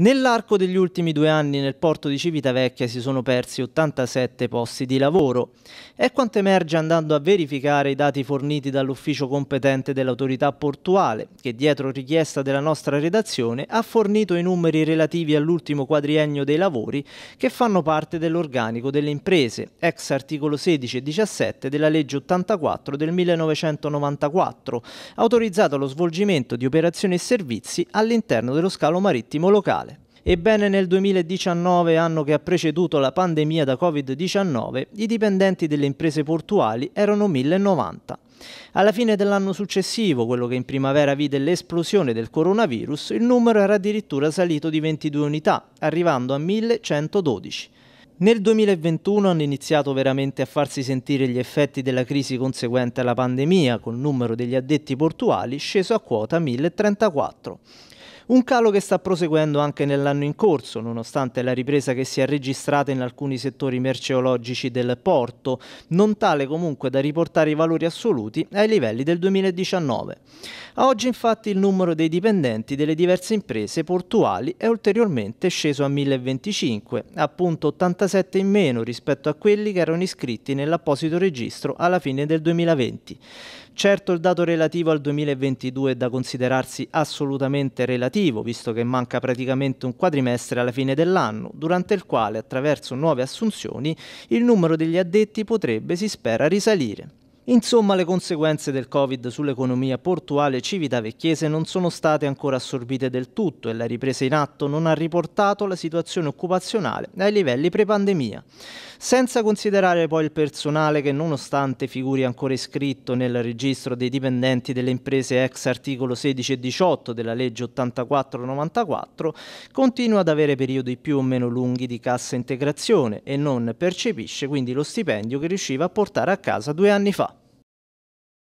Nell'arco degli ultimi due anni nel porto di Civitavecchia si sono persi 87 posti di lavoro. È quanto emerge andando a verificare i dati forniti dall'ufficio competente dell'autorità portuale, che dietro richiesta della nostra redazione ha fornito i numeri relativi all'ultimo quadriennio dei lavori che fanno parte dell'organico delle imprese, ex articolo 16 e 17 della legge 84 del 1994, autorizzato allo svolgimento di operazioni e servizi all'interno dello scalo marittimo locale. Ebbene nel 2019, anno che ha preceduto la pandemia da Covid-19, i dipendenti delle imprese portuali erano 1090. Alla fine dell'anno successivo, quello che in primavera vide l'esplosione del coronavirus, il numero era addirittura salito di 22 unità, arrivando a 1112. Nel 2021 hanno iniziato veramente a farsi sentire gli effetti della crisi conseguente alla pandemia, col numero degli addetti portuali sceso a quota 1034. Un calo che sta proseguendo anche nell'anno in corso, nonostante la ripresa che si è registrata in alcuni settori merceologici del porto, non tale comunque da riportare i valori assoluti ai livelli del 2019. A oggi infatti il numero dei dipendenti delle diverse imprese portuali è ulteriormente sceso a 1025, appunto 87 in meno rispetto a quelli che erano iscritti nell'apposito registro alla fine del 2020. Certo il dato relativo al 2022 è da considerarsi assolutamente relativo, visto che manca praticamente un quadrimestre alla fine dell'anno, durante il quale attraverso nuove assunzioni il numero degli addetti potrebbe, si spera, risalire. Insomma, le conseguenze del Covid sull'economia portuale civitavecchiese non sono state ancora assorbite del tutto e la ripresa in atto non ha riportato la situazione occupazionale ai livelli pre-pandemia. Senza considerare poi il personale che nonostante figuri ancora iscritto nel registro dei dipendenti delle imprese ex articolo 16 e 18 della legge 84-94, continua ad avere periodi più o meno lunghi di cassa integrazione e non percepisce quindi lo stipendio che riusciva a portare a casa due anni fa.